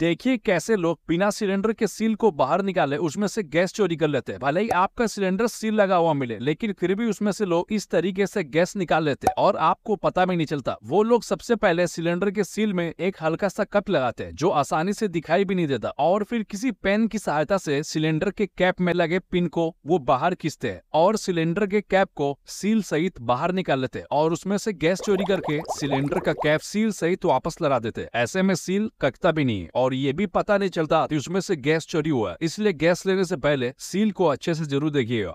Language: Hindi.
देखिए कैसे लोग बिना सिलेंडर के सील को बाहर निकाले उसमें से गैस चोरी कर लेते हैं भले ही आपका सिलेंडर सील लगा हुआ मिले लेकिन फिर भी उसमें से लोग इस तरीके से गैस निकाल लेते हैं और आपको पता भी नहीं चलता वो लोग सबसे पहले सिलेंडर के सील में एक हल्का सा कप लगाते हैं जो आसानी से दिखाई भी नहीं देता और फिर किसी पेन की सहायता से सिलेंडर के कैप में लगे पिन को वो बाहर खींचते है और सिलेंडर के कैप को सील सहित बाहर निकाल लेते हैं और उसमें से गैस चोरी करके सिलेंडर का कैप सील सहित वापस लगा देते ऐसे में सील कटता भी नहीं है और ये भी पता नहीं चलता कि उसमें से गैस चोरी हुआ है इसलिए गैस लेने से पहले सील को अच्छे से जरूर देखिएगा